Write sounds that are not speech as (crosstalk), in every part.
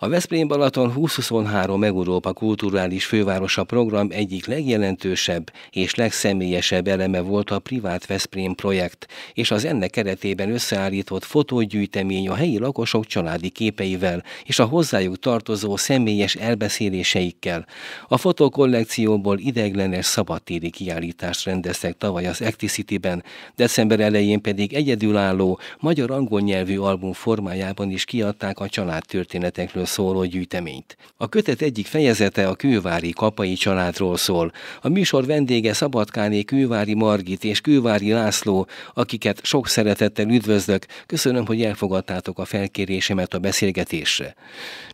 A Veszprém Balaton 2023 Európa Kulturális Fővárosa program egyik legjelentősebb és legszemélyesebb eleme volt a privát Veszprém projekt, és az ennek keretében összeállított fotógyűjtemény a helyi lakosok családi képeivel és a hozzájuk tartozó személyes elbeszéléseikkel. A fotokollekcióból ideiglenes szabadtéri kiállítást rendeztek tavaly az ecticity ben december elején pedig egyedülálló magyar-angol nyelvű album formájában is kiadták a családtörténetekről szóló gyűjteményt. A kötet egyik fejezete a kővári kapai családról szól. A műsor vendége Szabadkáné Kővári Margit és Kővári László, akiket sok szeretettel üdvözlök. Köszönöm, hogy elfogadtátok a felkérésemet a beszélgetésre.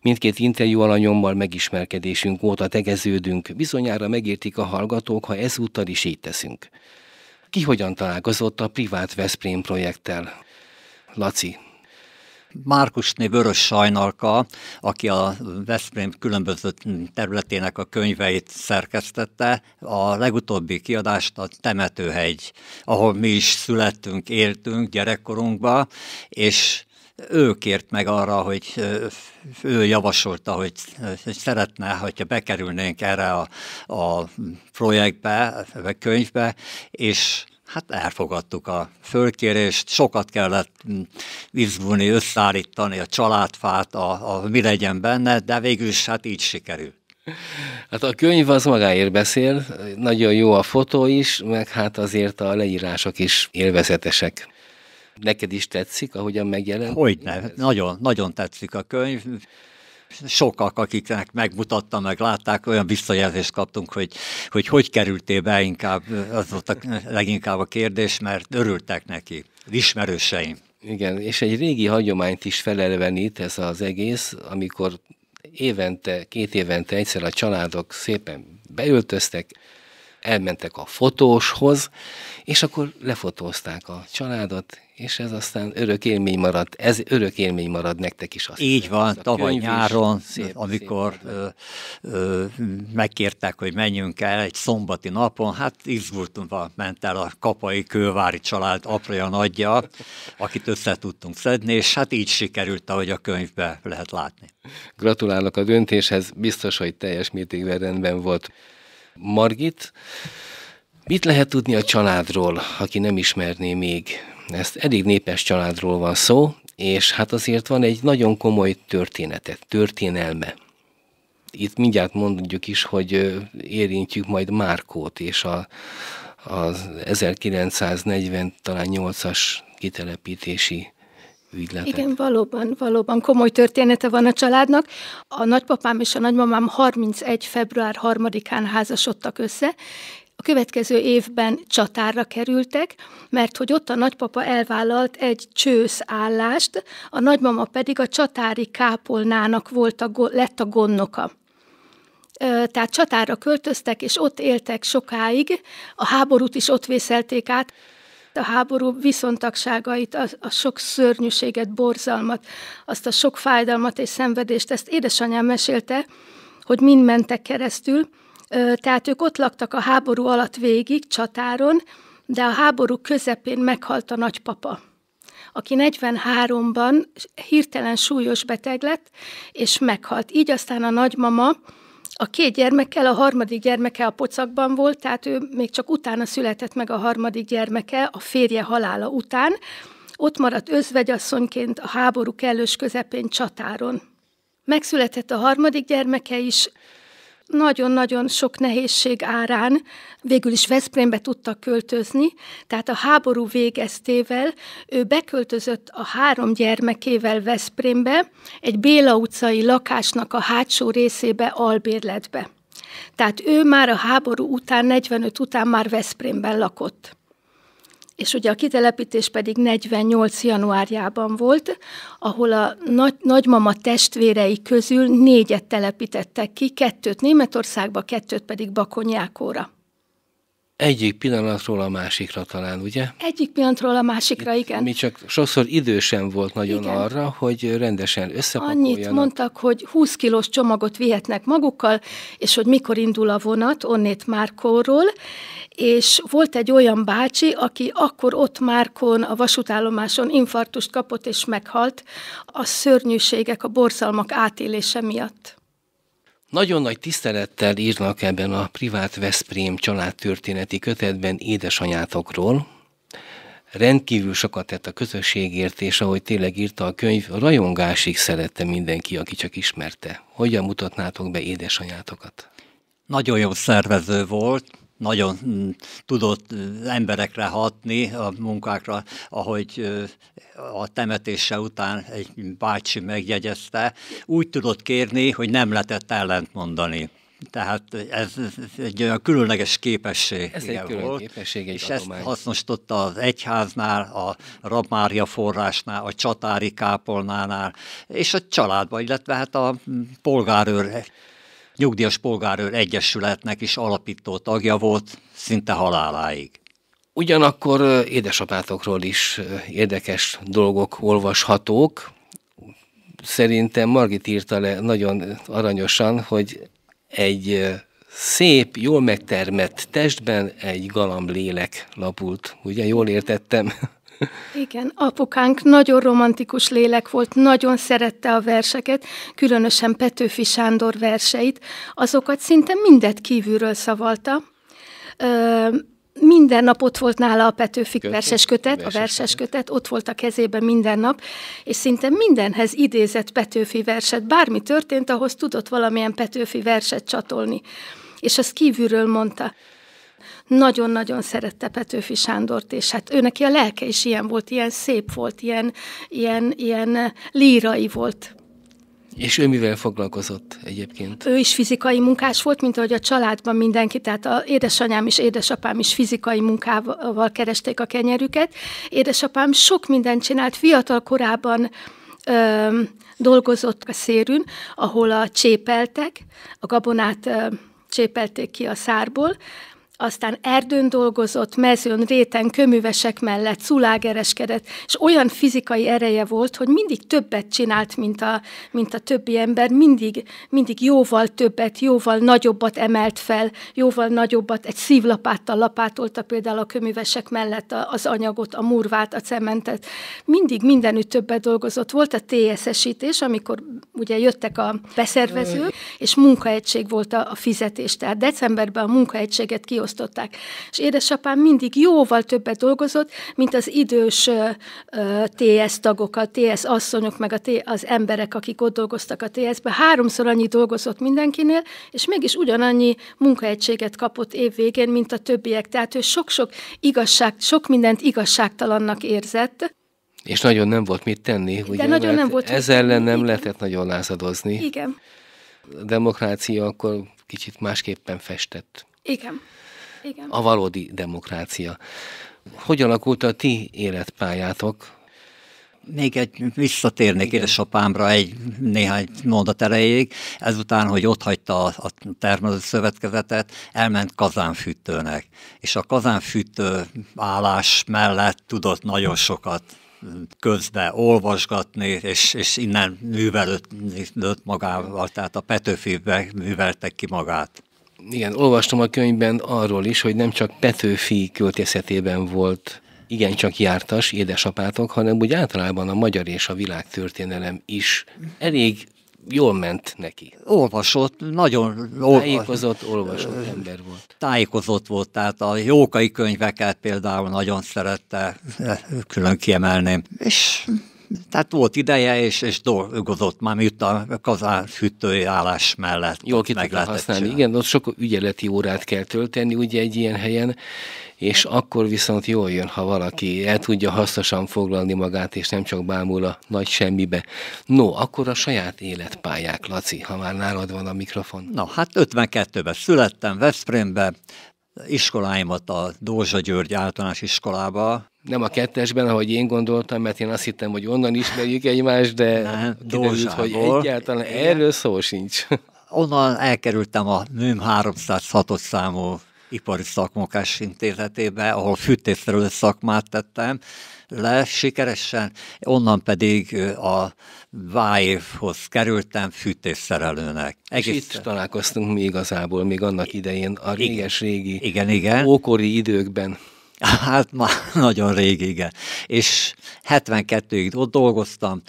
Mindkét interjú alanyommal megismerkedésünk óta tegeződünk, bizonyára megértik a hallgatók, ha ezúttal is így teszünk. Ki hogyan találkozott a privát Veszprém projekttel? Laci, Márkusné Vörös Sajnalka, aki a Veszprém különböző területének a könyveit szerkesztette, a legutóbbi kiadást a Temetőhegy, ahol mi is születtünk, éltünk gyerekkorunkba, és ő kért meg arra, hogy ő javasolta, hogy, hogy szeretne, hogyha bekerülnénk erre a, a projektbe, a könyvbe, és Hát elfogadtuk a fölkérést, sokat kellett mm, izgulni, összeállítani a családfát, a, a mi legyen benne, de végül is hát így sikerült. Hát a könyv az magáért beszél, nagyon jó a fotó is, meg hát azért a leírások is élvezetesek. Neked is tetszik, ahogyan megjelent? Hogyne, nagyon, nagyon tetszik a könyv sokak, akiknek megmutatta, meg látták, olyan visszajelzést kaptunk, hogy hogy, hogy kerültél be inkább, az volt a, leginkább a kérdés, mert örültek neki, ismerőseim. Igen, és egy régi hagyományt is felelevenít ez az egész, amikor évente, két évente egyszer a családok szépen beöltöztek, elmentek a fotóshoz, és akkor lefotózták a családot, és ez aztán örök élmény maradt, ez örök élmény marad nektek is. Azt Így van, tavaly nyáron, szép, amikor szép ö, ö, megkértek, hogy menjünk el egy szombati napon, hát izgultunkban ment el a kapai kővári család apraja nagyja, akit össze tudtunk szedni, és hát így sikerült, ahogy a könyvbe lehet látni. Gratulálok a döntéshez, biztos, hogy teljes mértékben rendben volt. Margit, mit lehet tudni a családról, aki nem ismerné még? Ezt elég népes családról van szó, és hát azért van egy nagyon komoly története, történelme. Itt mindjárt mondjuk is, hogy érintjük majd Márkót és a, az 1940 talán 8-as kitelepítési ügyletet. Igen, valóban, valóban komoly története van a családnak. A nagypapám és a nagymamám 31. február 3-án házasodtak össze, a következő évben csatárra kerültek, mert hogy ott a nagypapa elvállalt egy csősz állást, a nagymama pedig a csatári kápolnának volt a, lett a gondnoka tehát csatára költöztek, és ott éltek sokáig, a háborút is ott vészelték át a háború viszontagságait, a, a sok szörnyűséget, borzalmat, azt a sok fájdalmat és szenvedést, ezt édesanyám mesélte, hogy mind mentek keresztül, tehát ők ott laktak a háború alatt végig, csatáron, de a háború közepén meghalt a nagypapa aki 43-ban hirtelen súlyos beteg lett, és meghalt. Így aztán a nagymama a két gyermekkel, a harmadik gyermeke a pocakban volt, tehát ő még csak utána született meg a harmadik gyermeke, a férje halála után. Ott maradt özvegyasszonyként a háború kellős közepén csatáron. Megszületett a harmadik gyermeke is, nagyon-nagyon sok nehézség árán végül is Veszprémbe tudtak költözni, tehát a háború végeztével ő beköltözött a három gyermekével Veszprémbe, egy Béla utcai lakásnak a hátsó részébe albérletbe. Tehát ő már a háború után, 45 után már Veszprémben lakott és ugye a kitelepítés pedig 48. januárjában volt, ahol a nagy, nagymama testvérei közül négyet telepítettek ki, kettőt Németországba, kettőt pedig Bakonyákóra egyik pillanatról a másikra talán, ugye? Egyik pillanatról a másikra, Itt igen. Mi csak sokszor idősen volt nagyon igen. arra, hogy rendesen összepakoljanak. Annyit mondtak, hogy 20 kilós csomagot vihetnek magukkal, és hogy mikor indul a vonat, onnét Márkóról, és volt egy olyan bácsi, aki akkor ott Márkon, a vasútállomáson infartust kapott és meghalt a szörnyűségek, a borzalmak átélése miatt. Nagyon nagy tisztelettel írnak ebben a privát Veszprém családtörténeti kötetben édesanyátokról. Rendkívül sokat tett a közösségért, és ahogy tényleg írta a könyv, rajongásig szerette mindenki, aki csak ismerte. Hogyan mutatnátok be édesanyátokat? Nagyon jó szervező volt, nagyon mm, tudott mm, emberekre hatni, a munkákra, ahogy a temetése után egy bácsi megjegyezte, úgy tudott kérni, hogy nem lehetett ellent mondani. Tehát ez egy olyan különleges képesség. Ez egy külön volt, képesség, egy És adomány. ezt hasznosította az egyháznál, a Rabmária forrásnál, a csatári kápolnánál, és a családban, illetve hát a mm, polgárőr Nyugdíjas Polgárőr Egyesületnek is alapító tagja volt, szinte haláláig. Ugyanakkor édesapátokról is érdekes dolgok olvashatók. Szerintem Margit írta le nagyon aranyosan, hogy egy szép, jól megtermett testben egy galamb lélek lapult. Ugye jól értettem? Igen, apukánk nagyon romantikus lélek volt, nagyon szerette a verseket, különösen Petőfi Sándor verseit. Azokat szinte mindet kívülről szavalta. Ö, minden nap ott volt nála a Petőfi kötet, verses kötet, verses a verses kötet. kötet, ott volt a kezében minden nap, és szinte mindenhez idézett Petőfi verset. Bármi történt, ahhoz tudott valamilyen Petőfi verset csatolni. És azt kívülről mondta nagyon-nagyon szerette Petőfi Sándort, és hát ő neki a lelke is ilyen volt, ilyen szép volt, ilyen, ilyen, ilyen lírai volt. És ő mivel foglalkozott egyébként? Ő is fizikai munkás volt, mint ahogy a családban mindenki, tehát a édesanyám és édesapám is fizikai munkával keresték a kenyerüket. Édesapám sok mindent csinált, fiatal korában ö, dolgozott a szérűn, ahol a csépeltek, a gabonát ö, csépelték ki a szárból, aztán erdőn dolgozott, mezőn, réten, köművesek mellett, szulágereskedett, és olyan fizikai ereje volt, hogy mindig többet csinált, mint a, mint a többi ember, mindig, mindig jóval többet, jóval nagyobbat emelt fel, jóval nagyobbat, egy szívlapáttal lapátolta például a köművesek mellett az anyagot, a murvát, a cementet. Mindig mindenütt többet dolgozott. Volt a TSS-ítés, amikor ugye jöttek a beszervezők, és munkaegység volt a, a fizetés. Tehát decemberben a munkaegységet ki kiosztották. És édesapám mindig jóval többet dolgozott, mint az idős uh, TS tagok, a TS asszonyok, meg a T, az emberek, akik ott dolgoztak a TS-be. Háromszor annyi dolgozott mindenkinél, és mégis ugyanannyi munkaegységet kapott évvégén, mint a többiek. Tehát ő sok-sok igazság, sok mindent igazságtalannak érzett. És nagyon nem volt mit tenni, De ugye? nagyon nem volt ez ellen nem igen. lehetett nagyon lázadozni. Igen. A demokrácia akkor kicsit másképpen festett. Igen. Igen. a valódi demokrácia. Hogy alakult a ti életpályátok? Még egy visszatérnék Igen. édesapámra egy néhány mondat erejéig, ezután, hogy ott hagyta a, a termelő szövetkezetet, elment kazánfűtőnek, és a kazánfűtő állás mellett tudott nagyon sokat közbe olvasgatni, és, és innen művelődött magával, tehát a Petőfi művelte ki magát igen, olvastam a könyvben arról is, hogy nem csak Petőfi költészetében volt igencsak jártas édesapátok, hanem úgy általában a magyar és a világtörténelem is elég jól ment neki. Olvasott, nagyon olvas... tájékozott, olvasott ember volt. Tájékozott volt, tehát a jókai könyveket például nagyon szerette, külön kiemelném. És tehát volt ideje, és, és dolgozott már, miut a kazán hűtői állás mellett. Jól ki meg használni. Csinál. Igen, ott sok ügyeleti órát kell tölteni, ugye egy ilyen helyen, és akkor viszont jól jön, ha valaki el tudja hasznosan foglalni magát, és nem csak bámul a nagy semmibe. No, akkor a saját életpályák, Laci, ha már nálad van a mikrofon. Na, hát 52-ben születtem Veszprémbe, iskoláimat a Dózsa György általános iskolába nem a kettesben, ahogy én gondoltam, mert én azt hittem, hogy onnan ismerjük egymást, de kiderült, hogy egyáltalán Igen. erről szó sincs. Onnan elkerültem a MÜM 306-os számú ipari szakmokás intézetébe, ahol fűtésszerelő szakmát tettem le sikeresen, onnan pedig a Váévhoz kerültem fűtésszerelőnek. Egész... És itt találkoztunk mi igazából, még annak idején, a réges-régi, igen, igen. ókori időkben. Hát már (laughs) nagyon rég, igen. És 72-ig ott dolgoztam,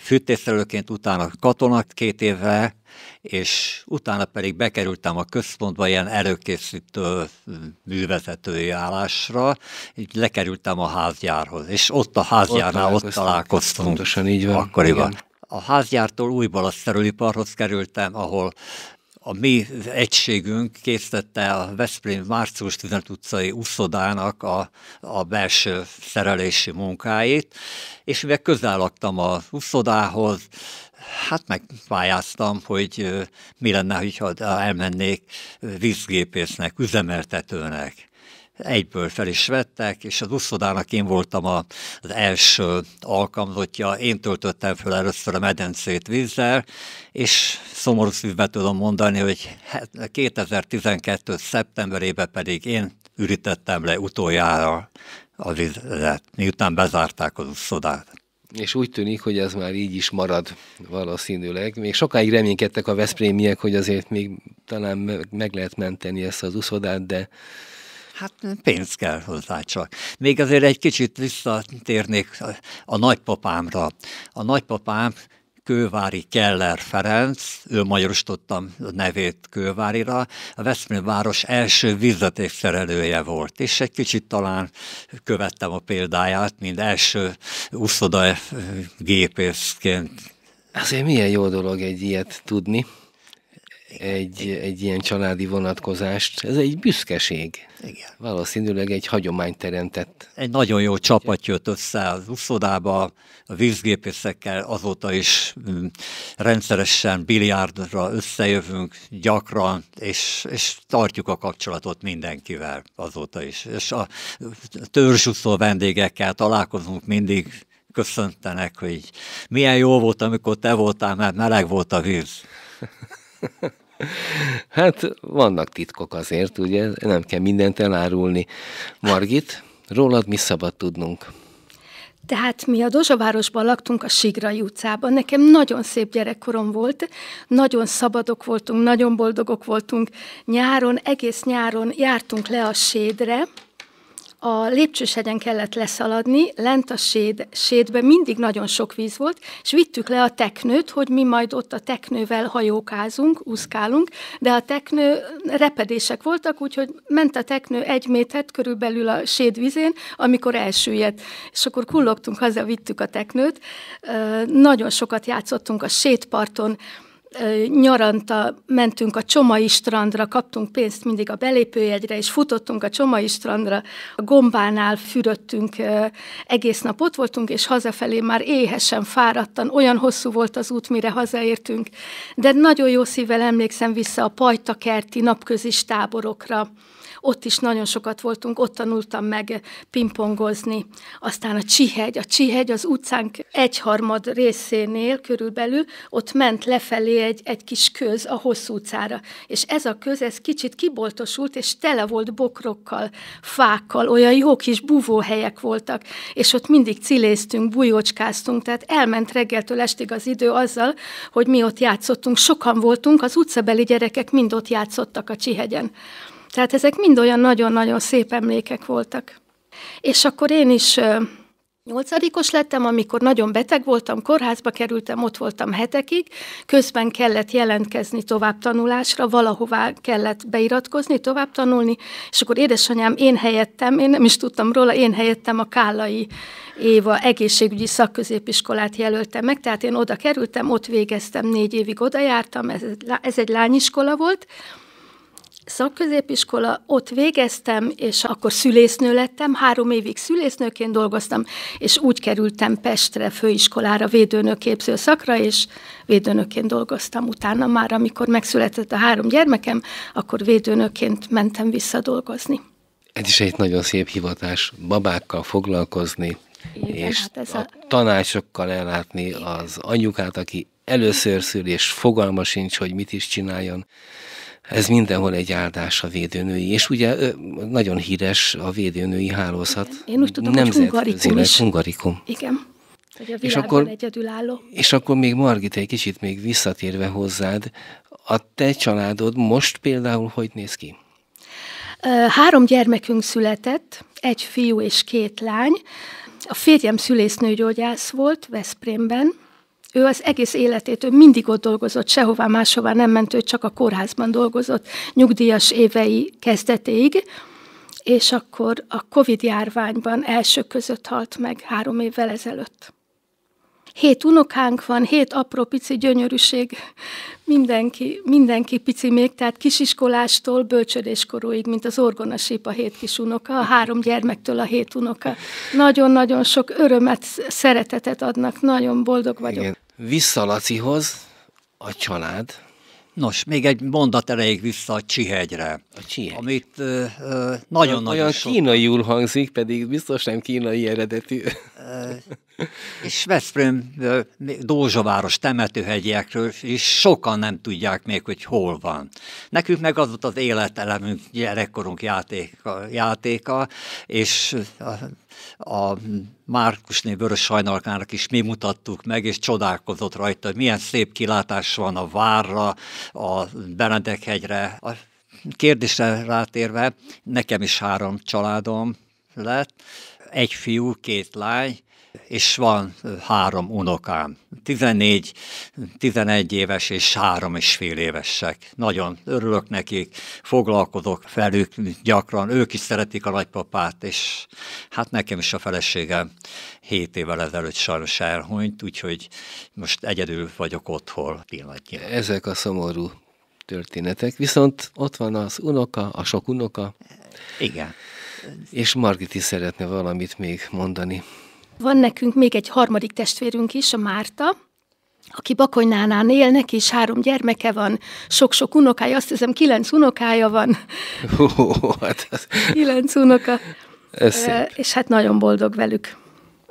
fűtészelőként, utána katonak két éve és utána pedig bekerültem a központba ilyen erőkészítő művezetői állásra, így lekerültem a házgyárhoz, és ott a házgyárnál ott, ott találkoztunk. Pontosan így van. Akkoriban. Igen. A házgyártól újból a szereliparhoz kerültem, ahol a mi egységünk készítette a Veszprém Március 15 utcai úszodának a, a belső szerelési munkáit, és mivel közel laktam a úszodához, hát megpályáztam, hogy mi lenne, ha elmennék vízgépésznek, üzemeltetőnek egyből fel is vettek, és az uszodának én voltam a, az első alkalmazottja, én töltöttem föl először a medencét vízzel, és szomorú szívbe tudom mondani, hogy 2012. szeptemberében pedig én ürítettem le utoljára a vizet, miután bezárták az uszodát. És úgy tűnik, hogy ez már így is marad valószínűleg. Még sokáig reménykedtek a veszprémiek, hogy azért még talán meg lehet menteni ezt az uszodát, de Hát pénz kell hozzá csak. Még azért egy kicsit visszatérnék a nagypapámra. A nagypapám Kővári Keller Ferenc, ő magyarosítottam a nevét Kővárira, a Veszprém város első vízvezetékszerelője volt, és egy kicsit talán követtem a példáját, mint első úszoda gépészként. Azért milyen jó dolog egy ilyet tudni egy, egy ilyen családi vonatkozást. Ez egy büszkeség. Igen. Valószínűleg egy hagyomány teremtett. Egy nagyon jó csapat jött össze az uszodába, a vízgépészekkel azóta is mm, rendszeresen biliárdra összejövünk gyakran, és, és tartjuk a kapcsolatot mindenkivel azóta is. És a törzsuszó vendégekkel találkozunk mindig, köszöntenek, hogy milyen jó volt, amikor te voltál, mert meleg volt a víz. (laughs) Hát vannak titkok azért, ugye? Nem kell mindent elárulni. Margit, rólad mi szabad tudnunk? Tehát mi a Dozsavárosban laktunk a Sigrai utcában. Nekem nagyon szép gyerekkorom volt, nagyon szabadok voltunk, nagyon boldogok voltunk. Nyáron, egész nyáron jártunk le a sédre, a lépcsőshegyen kellett leszaladni, lent a séd, sédbe mindig nagyon sok víz volt, és vittük le a teknőt, hogy mi majd ott a teknővel hajókázunk, úszkálunk, de a teknő repedések voltak, úgyhogy ment a teknő egy métert körülbelül a sédvizén, amikor elsüllyedt. És akkor kullogtunk haza, vittük a teknőt. Nagyon sokat játszottunk a sétparton, nyaranta mentünk a Csomai strandra, kaptunk pénzt mindig a belépőjegyre, és futottunk a Csomai strandra, a gombánál fürödtünk, egész nap ott voltunk, és hazafelé már éhesen, fáradtan, olyan hosszú volt az út, mire hazaértünk, de nagyon jó szívvel emlékszem vissza a pajtakerti napközis táborokra, ott is nagyon sokat voltunk, ott tanultam meg pingpongozni. Aztán a Csihegy, a Csihegy az utcánk egyharmad részénél körülbelül, ott ment lefelé egy, egy kis köz a hosszú utcára. És ez a köz, ez kicsit kiboltosult, és tele volt bokrokkal, fákkal, olyan jó kis buvóhelyek voltak, és ott mindig ciléztünk, bujócskáztunk, tehát elment reggeltől estig az idő azzal, hogy mi ott játszottunk. Sokan voltunk, az utcabeli gyerekek mind ott játszottak a Csihegyen. Tehát ezek mind olyan nagyon-nagyon szép emlékek voltak. És akkor én is Nyolcadikos lettem, amikor nagyon beteg voltam, kórházba kerültem, ott voltam hetekig, közben kellett jelentkezni továbbtanulásra, valahová kellett beiratkozni, továbbtanulni, és akkor édesanyám én helyettem, én nem is tudtam róla, én helyettem a Kállai Éva egészségügyi szakközépiskolát jelöltem meg, tehát én oda kerültem, ott végeztem, négy évig oda jártam, ez, ez egy lányiskola volt, szakközépiskola, ott végeztem, és akkor szülésznő lettem, három évig szülésznőként dolgoztam, és úgy kerültem Pestre főiskolára védőnőképző szakra, és védőnőként dolgoztam utána már, amikor megszületett a három gyermekem, akkor védőnőként mentem vissza dolgozni. Ez is egy nagyon szép hivatás, babákkal foglalkozni, igen, és hát ez a, a tanácsokkal ellátni igen. az anyukát, aki először szül, és fogalma sincs, hogy mit is csináljon. Ez mindenhol egy áldás a védőnői, és ugye nagyon híres a védőnői hálózat. Én úgy tudom, hogy hungarikum is. Hungarikum. Igen. Hogy a és akkor, egyedülálló. És akkor még Margit, egy kicsit még visszatérve hozzád, a te családod most például hogy néz ki? Három gyermekünk született, egy fiú és két lány. A férjem szülésznőgyógyász volt Veszprémben, ő az egész életét, ő mindig ott dolgozott, sehová máshová nem ment, ő csak a kórházban dolgozott nyugdíjas évei kezdetéig, és akkor a Covid járványban első között halt meg három évvel ezelőtt. Hét unokánk van, hét apró pici gyönyörűség, mindenki, mindenki pici még, tehát kisiskolástól bölcsödéskorúig, mint az orgona a hét kis unoka, a három gyermektől a hét unoka. Nagyon-nagyon sok örömet, szeretetet adnak, nagyon boldog vagyok. Igen. Vissza Lacihoz, a család. Nos, még egy mondat erejéig vissza a Csihegyre. A Csihegy. Amit nagyon-nagyon uh, nagyon, sok... kínaiul hangzik, pedig biztos nem kínai eredetű. Uh, és Veszprém, uh, Dózsaváros, temetőhegyiekről is sokan nem tudják még, hogy hol van. Nekünk meg az volt az életelemünk, gyerekkorunk játéka, játéka és a Márkusné Vörös Sajnalkának is mi mutattuk meg, és csodálkozott rajta, hogy milyen szép kilátás van a várra, a Benedekhegyre. A kérdésre rátérve, nekem is három családom lett, egy fiú, két lány, és van három unokám. 14, 11 éves és három és fél évesek. Nagyon örülök nekik, foglalkozok velük gyakran, ők is szeretik a nagypapát, és hát nekem is a feleségem 7 évvel ezelőtt sajnos elhunyt, úgyhogy most egyedül vagyok otthon pillanatnyilag. Ezek a szomorú történetek, viszont ott van az unoka, a sok unoka. Igen. És Margit is szeretne valamit még mondani. Van nekünk még egy harmadik testvérünk is, a Márta, aki Bakonynánál él, neki is három gyermeke van, sok-sok unokája, azt hiszem kilenc unokája van. Hú, hát az. Kilenc unoka. Ez e, és hát nagyon boldog velük.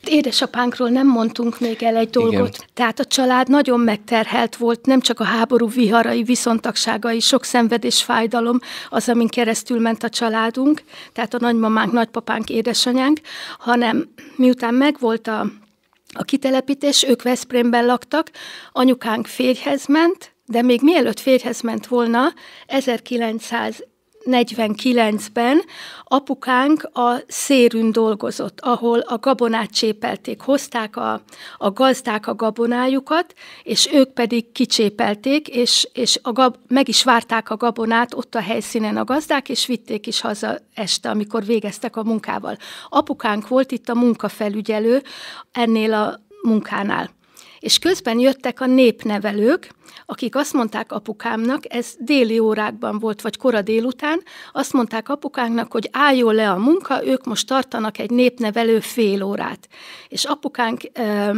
Édesapánkról nem mondtunk még el egy dolgot. Igen. Tehát a család nagyon megterhelt volt, nem csak a háború viharai, viszontagságai, sok szenvedés, fájdalom az, amin keresztül ment a családunk, tehát a nagymamánk, nagypapánk, édesanyánk, hanem miután megvolt a, a kitelepítés, ők Veszprémben laktak, anyukánk férjhez ment, de még mielőtt férjhez ment volna, 1900 49-ben apukánk a szérűn dolgozott, ahol a gabonát csépelték. Hozták a, a gazdák a gabonájukat, és ők pedig kicsépelték, és, és a gab, meg is várták a gabonát ott a helyszínen a gazdák, és vitték is haza este, amikor végeztek a munkával. Apukánk volt itt a munkafelügyelő ennél a munkánál. És közben jöttek a népnevelők, akik azt mondták apukámnak, ez déli órákban volt, vagy kora délután, azt mondták apukánknak, hogy álljon le a munka, ők most tartanak egy népnevelő fél órát. És apukánk... Ö,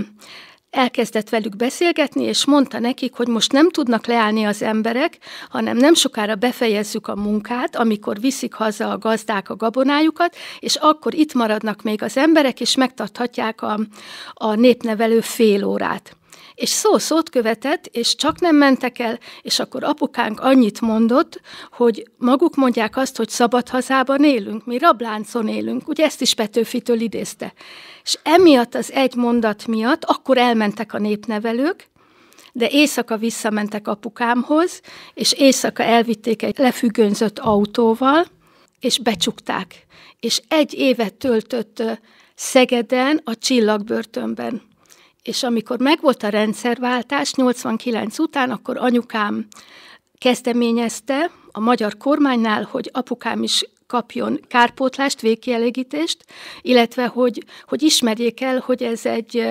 elkezdett velük beszélgetni, és mondta nekik, hogy most nem tudnak leállni az emberek, hanem nem sokára befejezzük a munkát, amikor viszik haza a gazdák a gabonájukat, és akkor itt maradnak még az emberek, és megtarthatják a, a népnevelő fél órát és szó szót követett, és csak nem mentek el, és akkor apukánk annyit mondott, hogy maguk mondják azt, hogy szabad hazában élünk, mi rabláncon élünk, ugye ezt is Petőfitől idézte. És emiatt az egy mondat miatt akkor elmentek a népnevelők, de éjszaka visszamentek apukámhoz, és éjszaka elvitték egy lefüggönzött autóval, és becsukták. És egy évet töltött Szegeden, a csillagbörtönben és amikor megvolt a rendszerváltás 89 után, akkor anyukám kezdeményezte a magyar kormánynál, hogy apukám is kapjon kárpótlást, végkielégítést, illetve hogy, hogy ismerjék el, hogy ez egy...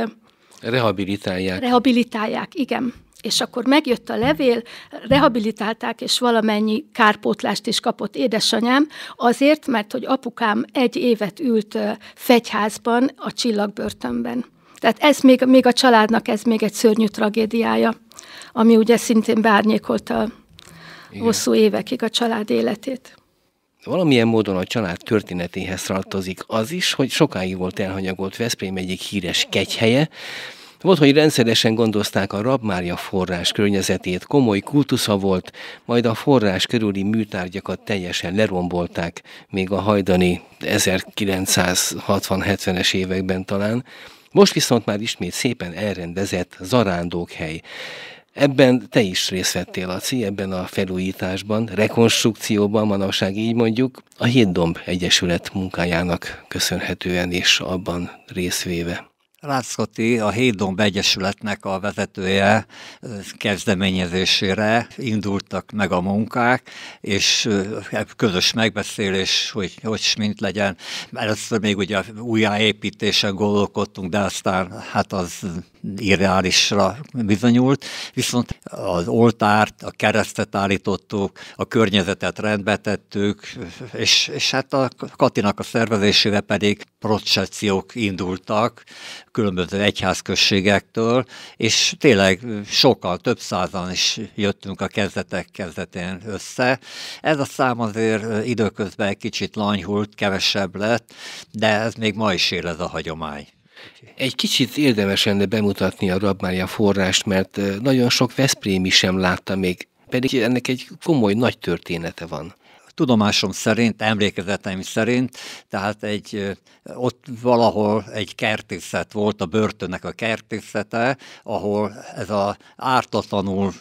Rehabilitálják. Rehabilitálják, igen. És akkor megjött a levél, rehabilitálták, és valamennyi kárpótlást is kapott édesanyám, azért, mert hogy apukám egy évet ült fegyházban, a csillagbörtönben. Tehát ez még, még a családnak ez még egy szörnyű tragédiája, ami ugye szintén beárnyékolta hosszú évekig a család életét. Valamilyen módon a család történetéhez tartozik az is, hogy sokáig volt elhanyagolt Veszprém egyik híres kegyhelye, volt, hogy rendszeresen gondozták a Rabmária forrás környezetét, komoly kultusza volt, majd a forrás körüli műtárgyakat teljesen lerombolták, még a hajdani 1960-70-es években talán. Most viszont már ismét szépen elrendezett zarándókhely. Ebben te is részt vettél, Laci, ebben a felújításban, rekonstrukcióban, manapság így mondjuk, a Hiddomb Egyesület munkájának köszönhetően és abban részvéve. Rácskoti a Hédon Egyesületnek a vezetője eh, kezdeményezésére indultak meg a munkák, és eh, e, közös megbeszélés, hogy hogy mint legyen. Először még ugye újjáépítésen gondolkodtunk, de aztán hát az irreálisra bizonyult, viszont az oltárt, a keresztet állítottuk, a környezetet rendbe tettük, és, és hát a Katinak a szervezésére pedig processziók indultak különböző egyházközségektől, és tényleg sokkal, több százan is jöttünk a kezdetek kezdetén össze. Ez a szám azért időközben egy kicsit lanyhult, kevesebb lett, de ez még ma is él ez a hagyomány. Egy kicsit érdemes lenne bemutatni a Rabmária forrást, mert nagyon sok Veszprémi sem látta még, pedig ennek egy komoly nagy története van tudomásom szerint, emlékezeteim szerint, tehát egy, ott valahol egy kertészet volt, a börtönnek a kertészete, ahol ez a ártatlanul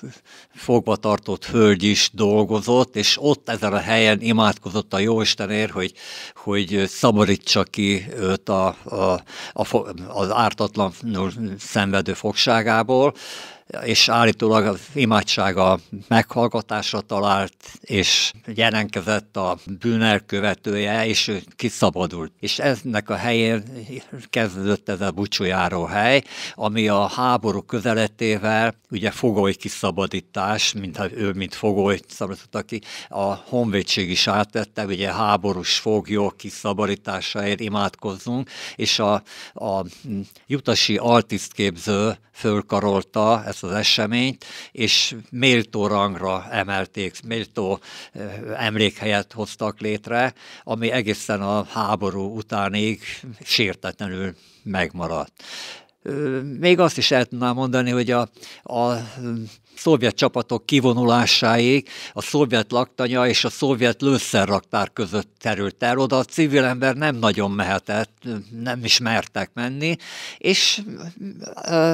fogva tartott hölgy is dolgozott, és ott ezen a helyen imádkozott a Jóistenért, hogy, hogy szabadítsa ki őt a, a, a, az ártatlanul szenvedő fogságából, és állítólag az imádsága meghallgatásra talált, és jelenkezett a követője, és ő kiszabadult. És ennek a helyén kezdődött ez a bucsújáró hely, ami a háború közeletével, ugye fogoly kiszabadítás, mint ő, mint fogoly szabadította ki, a honvédség is átvette, ugye háborús foglyok kiszabadításáért imádkozzunk, és a, a jutasi altisztképző fölkarolta ezt az eseményt, és méltó rangra emelték, méltó eh, emlékhelyet hoztak létre, ami egészen a háború utánig sértetlenül megmaradt. Még azt is el tudnám mondani, hogy a, a szovjet csapatok kivonulásáig a szovjet laktanya és a szovjet lőszerraktár között terült el. Oda a civil ember nem nagyon mehetett, nem is mertek menni, és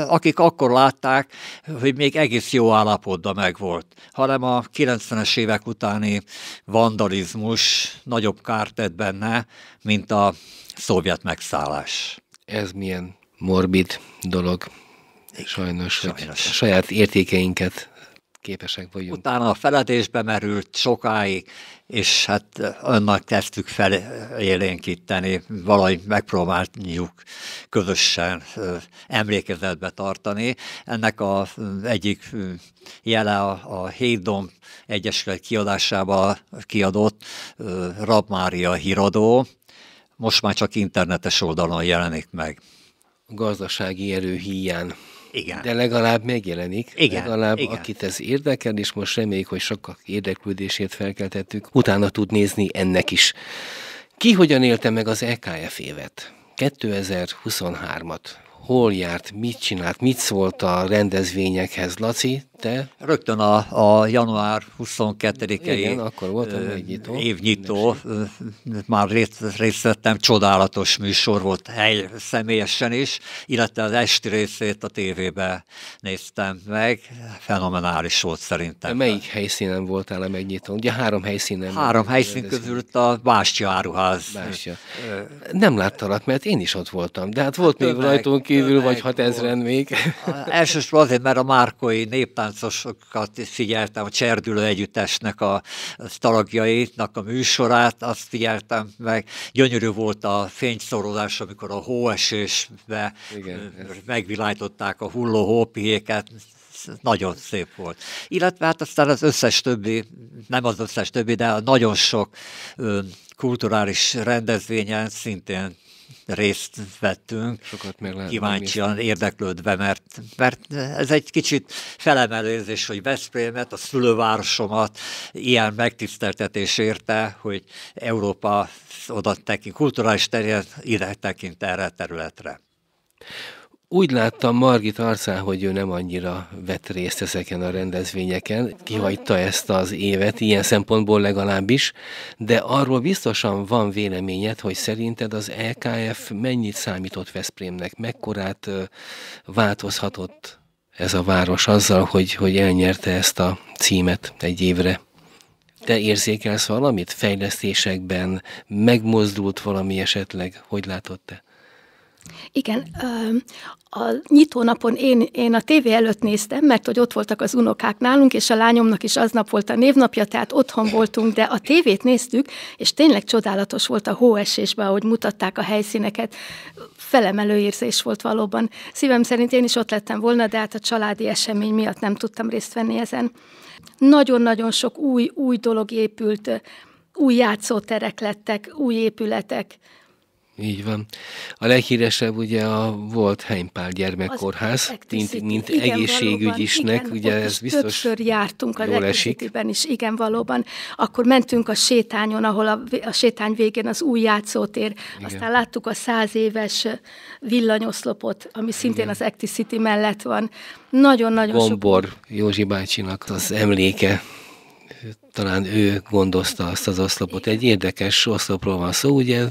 akik akkor látták, hogy még egész jó állapotban megvolt, hanem a 90-es évek utáni vandalizmus nagyobb kárt tett benne, mint a szovjet megszállás. Ez milyen morbid dolog. Igen, sajnos, sajnos, hogy saját értékeinket képesek vagyunk. Utána a feledésbe merült sokáig, és hát annak kezdtük felélénkíteni, valahogy megpróbáljuk közösen emlékezetbe tartani. Ennek az egyik jele a, a Hédom Egyesület kiadásába kiadott Rab Mária híradó, most már csak internetes oldalon jelenik meg gazdasági erő híján. Igen. De legalább megjelenik, Igen. legalább Igen. akit ez érdekel, és most reméljük, hogy sokak érdeklődését felkeltettük, utána tud nézni ennek is. Ki hogyan élte meg az EKF évet? 2023-at. Hol járt, mit csinált, mit szólt a rendezvényekhez? Laci, előtte. Rögtön a, a január 22-i évnyitó, már részt, részt vettem, csodálatos műsor volt hely személyesen is, illetve az esti részét a tévébe néztem meg, fenomenális volt szerintem. De melyik helyszínen voltál a megnyitó? Ugye három helyszínen. Három helyszín közül a Bástya áruház. Bástya. Nem láttalak, mert én is ott voltam, de hát volt hát még rajtunk kívül, vagy hat ezren még. Elsősorban azért, mert a Márkói néptán táncosokat figyeltem, a Cserdülő Együttesnek a, a talagjaitnak a műsorát, azt figyeltem meg. Gyönyörű volt a fényszorozás, amikor a hóesésbe Igen, megvilágították a hulló hópihéket, nagyon szép volt. Illetve hát aztán az összes többi, nem az összes többi, de nagyon sok kulturális rendezvényen szintén részt vettünk. Sokat lehet Kíváncsian érdeklődve, mert, mert ez egy kicsit felemelőzés, hogy Veszprémet, a szülővárosomat ilyen megtiszteltetés érte, hogy Európa oda tekint, kulturális terület ide tekint erre a területre. Úgy láttam Margit arcán, hogy ő nem annyira vett részt ezeken a rendezvényeken, kihagyta ezt az évet, ilyen szempontból legalábbis, de arról biztosan van véleményed, hogy szerinted az LKF mennyit számított Veszprémnek, mekkorát változhatott ez a város azzal, hogy, hogy elnyerte ezt a címet egy évre? Te érzékelsz valamit fejlesztésekben? Megmozdult valami esetleg? Hogy látod te? Igen, a nyitónapon én, én a tévé előtt néztem, mert hogy ott voltak az unokák nálunk, és a lányomnak is aznap volt a névnapja, tehát otthon voltunk, de a tévét néztük, és tényleg csodálatos volt a hóesésben, ahogy mutatták a helyszíneket. Felemelő érzés volt valóban. Szívem szerint én is ott lettem volna, de hát a családi esemény miatt nem tudtam részt venni ezen. Nagyon-nagyon sok új, új dolog épült, új játszóterek lettek, új épületek, így van. A leghíresebb ugye a volt Heimpál gyermekkórház, mint, mint igen, egészségügyisnek, igen, ugye ez biztos Többször jártunk a equity is, igen, valóban. Akkor mentünk a sétányon, ahol a, a sétány végén az új játszótér, igen. aztán láttuk a száz éves villanyoszlopot, ami szintén igen. az Acti City mellett van. Nagyon-nagyon sok... Gombor Józsi bácsinak az emléke talán ő gondozta azt az oszlopot. Egy érdekes oszlopról van szó, ugye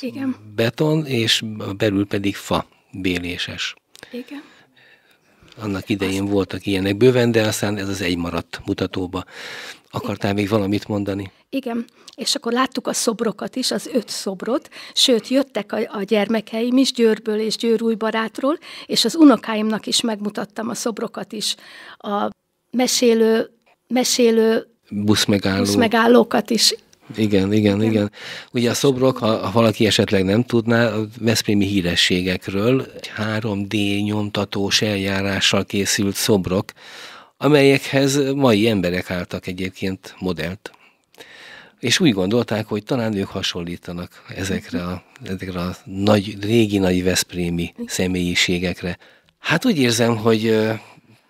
Igen. beton, és belül pedig fa, béléses. Igen. Annak idején azt... voltak ilyenek bőven, de aztán ez az egy maradt mutatóba. Akartál még valamit mondani? Igen, és akkor láttuk a szobrokat is, az öt szobrot, sőt, jöttek a, a gyermekeim is Győrből és Győrúj barátról, és az unokáimnak is megmutattam a szobrokat is. A mesélő, mesélő buszmegálló. buszmegállókat is igen, igen, igen. Ugye a szobrok, ha, ha valaki esetleg nem tudná, a Veszprémi hírességekről 3D nyomtatós eljárással készült szobrok, amelyekhez mai emberek álltak egyébként modellt. És úgy gondolták, hogy talán ők hasonlítanak ezekre a, ezekre a nagy, régi nagy Veszprémi személyiségekre. Hát úgy érzem, hogy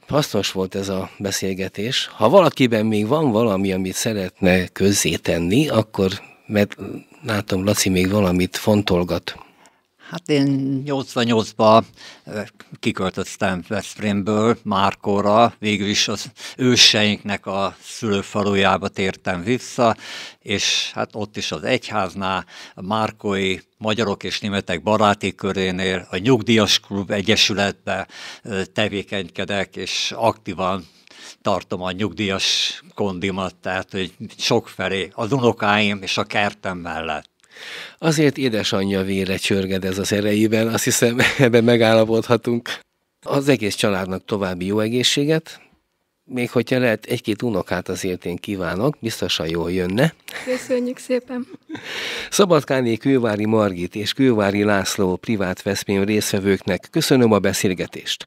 hasznos volt ez a beszélgetés. Ha valakiben még van valami, amit szeretne közzétenni, akkor, mert látom, Laci még valamit fontolgat. Hát én 88-ban kiköltöztem Veszprémből, Márkóra, végül is az őseinknek a szülőfalujába tértem vissza, és hát ott is az egyháznál, a Márkói magyarok és németek baráti körénél, a Nyugdíjas Klub Egyesületbe tevékenykedek, és aktívan tartom a nyugdíjas kondimat, tehát hogy sokfelé az unokáim és a kertem mellett. Azért édesanyja vére csörged ez az erejében, azt hiszem (laughs) ebben megállapodhatunk. Az egész családnak további jó egészséget, még hogyha lehet egy-két unokát azért én kívánok, biztosan jól jönne. Köszönjük szépen! Szabadkáné Kővári Margit és Kővári László privát veszmény részvevőknek köszönöm a beszélgetést.